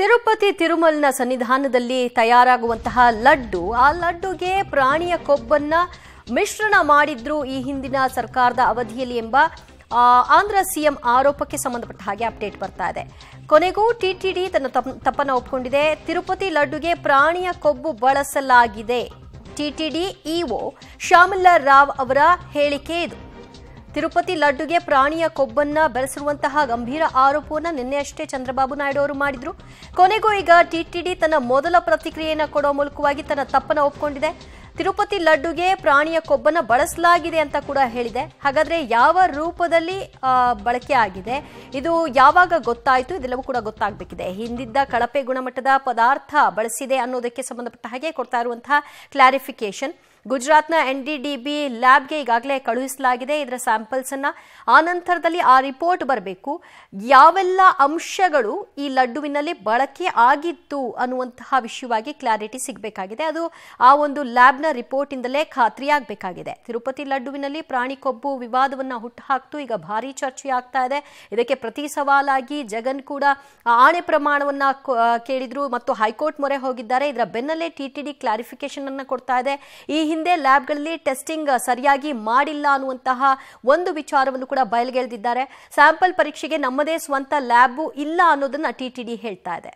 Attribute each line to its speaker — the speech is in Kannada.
Speaker 1: ತಿರುಪತಿ ತಿರುಮಲ್ನ ಸನ್ನಿಧಾನದಲ್ಲಿ ತಯಾರಾಗುವಂತಹ ಲಡ್ಡು ಆ ಲಡ್ಡುಗೆ ಪ್ರಾಣಿಯ ಕೊಬ್ಬನ್ನ ಮಿಶ್ರಣ ಮಾಡಿದ್ರು ಈ ಹಿಂದಿನ ಸರ್ಕಾರದ ಅವಧಿಯಲ್ಲಿ ಎಂಬ ಆಂಧ್ರ ಸಿಎಂ ಆರೋಪಕ್ಕೆ ಸಂಬಂಧಪಟ್ಟ ಹಾಗೆ ಅಪ್ಡೇಟ್ ಬರ್ತಾ ಇದೆ ಕೊನೆಗೂ ಟಿಟಿಡಿ ತನ್ನ ತಪ್ಪನ್ನು ಒಪ್ಪಿಕೊಂಡಿದೆ ತಿರುಪತಿ ಲಡ್ಡುಗೆ ಪ್ರಾಣಿಯ ಕೊಬ್ಬು ಬಳಸಲಾಗಿದೆ ಟಿಟಿಡಿ ಇಒ ಶ್ಯಾಮಲ್ಲ ರಾವ್ ಅವರ ಹೇಳಿಕೆ ಇದು ತಿರುಪತಿ ಲಡ್ಡುಗೆ ಪ್ರಾಣಿಯ ಕೊಬ್ಬನ್ನ ಬೆಳೆಸಿರುವಂತಹ ಗಂಭೀರ ಆರೋಪವನ್ನು ನಿನ್ನೆಯಷ್ಟೇ ಚಂದ್ರಬಾಬು ನಾಯ್ಡು ಅವರು ಮಾಡಿದ್ರು ಕೊನೆಗೂ ಈಗ ಟಿಟಿಡಿ ತನ್ನ ಮೊದಲ ಪ್ರತಿಕ್ರಿಯೆಯನ್ನು ಕೊಡುವ ಮೂಲಕವಾಗಿ ತನ್ನ ತಪ್ಪನ್ನು ಒಪ್ಪಿಕೊಂಡಿದೆ ತಿರುಪತಿ ಲಡ್ಡುಗೆ ಪ್ರಾಣಿಯ ಕೊಬ್ಬನ್ನ ಬಳಸಲಾಗಿದೆ ಅಂತ ಕೂಡ ಹೇಳಿದೆ ಹಾಗಾದ್ರೆ ಯಾವ ರೂಪದಲ್ಲಿ ಬಳಕೆ ಆಗಿದೆ ಇದು ಯಾವಾಗ ಗೊತ್ತಾಯಿತು ಇದೆಲ್ಲವೂ ಕೂಡ ಗೊತ್ತಾಗಬೇಕಿದೆ ಹಿಂದಿದ್ದ ಕಳಪೆ ಗುಣಮಟ್ಟದ ಪದಾರ್ಥ ಬಳಸಿದೆ ಅನ್ನೋದಕ್ಕೆ ಸಂಬಂಧಪಟ್ಟ ಹಾಗೆ ಕೊಡ್ತಾ ಇರುವಂತಹ ಕ್ಲಾರಿಫಿಕೇಶನ್ ಗುಜರಾತ್ನ ಎನ್ ಡಿ ಡಿ ಬಿ ಲ್ಯಾಬ್ಗೆ ಈಗಾಗಲೇ ಕಳುಹಿಸಲಾಗಿದೆ ಇದರ ಸ್ಯಾಂಪಲ್ಸನ್ನು ಆನಂತರದಲ್ಲಿ ಆ ರಿಪೋರ್ಟ್ ಬರಬೇಕು ಯಾವೆಲ್ಲ ಅಂಶಗಳು ಈ ಲಡ್ಡುವಿನಲ್ಲಿ ಬಳಕೆ ಆಗಿತ್ತು ಅನ್ನುವಂತಹ ವಿಷಯವಾಗಿ ಕ್ಲಾರಿಟಿ ಸಿಗಬೇಕಾಗಿದೆ ಅದು ಆ ಒಂದು ಲ್ಯಾಬ್ನ ರಿಪೋರ್ಟಿಂದಲೇ ಖಾತ್ರಿಯಾಗಬೇಕಾಗಿದೆ ತಿರುಪತಿ ಲಡ್ಡುವಿನಲ್ಲಿ ಪ್ರಾಣಿ ಕೊಬ್ಬು ವಿವಾದವನ್ನು ಹುಟ್ಟುಹಾಕ್ತು ಈಗ ಭಾರಿ ಚರ್ಚೆ ಆಗ್ತಾ ಇದೆ ಇದಕ್ಕೆ ಪ್ರತಿ ಸವಾಲಾಗಿ ಜಗನ್ ಕೂಡ ಆಣೆ ಪ್ರಮಾಣವನ್ನು ಕೇಳಿದ್ರು ಮತ್ತು ಹೈಕೋರ್ಟ್ ಮೊರೆ ಹೋಗಿದ್ದಾರೆ ಇದರ ಬೆನ್ನಲ್ಲೇ ಟಿಟಿಡಿ ಕ್ಲಾರಿಫಿಕೇಶನ್ ಅನ್ನು ಕೊಡ್ತಾ ಇದೆ ಈ ಹಿಂದೆ ಲ್ಯಾಬ್ಗಳಲ್ಲಿ ಟೆಸ್ಟಿಂಗ್ ಸರಿಯಾಗಿ ಮಾಡಿಲ್ಲ ಅನ್ನುವಂತಹ ಒಂದು ವಿಚಾರವನ್ನು ಕೂಡ ಬಯಲುಗೆಳೆದಿದ್ದಾರೆ ಸ್ಯಾಂಪಲ್ ಪರೀಕ್ಷೆಗೆ ನಮ್ಮದೇ ಸ್ವಂತ ಲ್ಯಾಬು ಇಲ್ಲ ಅನ್ನೋದನ್ನ ಟಿಟಿಡಿ ಹೇಳ್ತಾ ಇದೆ